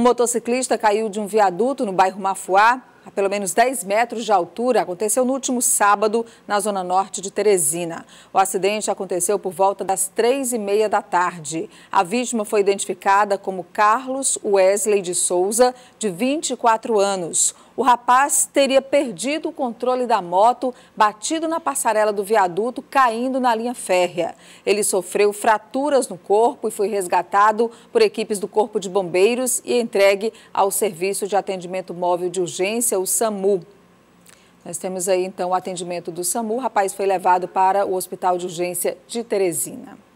Um motociclista caiu de um viaduto no bairro Mafuá, a pelo menos 10 metros de altura, aconteceu no último sábado na zona norte de Teresina. O acidente aconteceu por volta das três e meia da tarde. A vítima foi identificada como Carlos Wesley de Souza, de 24 anos o rapaz teria perdido o controle da moto, batido na passarela do viaduto, caindo na linha férrea. Ele sofreu fraturas no corpo e foi resgatado por equipes do Corpo de Bombeiros e entregue ao Serviço de Atendimento Móvel de Urgência, o SAMU. Nós temos aí então o atendimento do SAMU. O rapaz foi levado para o Hospital de Urgência de Teresina.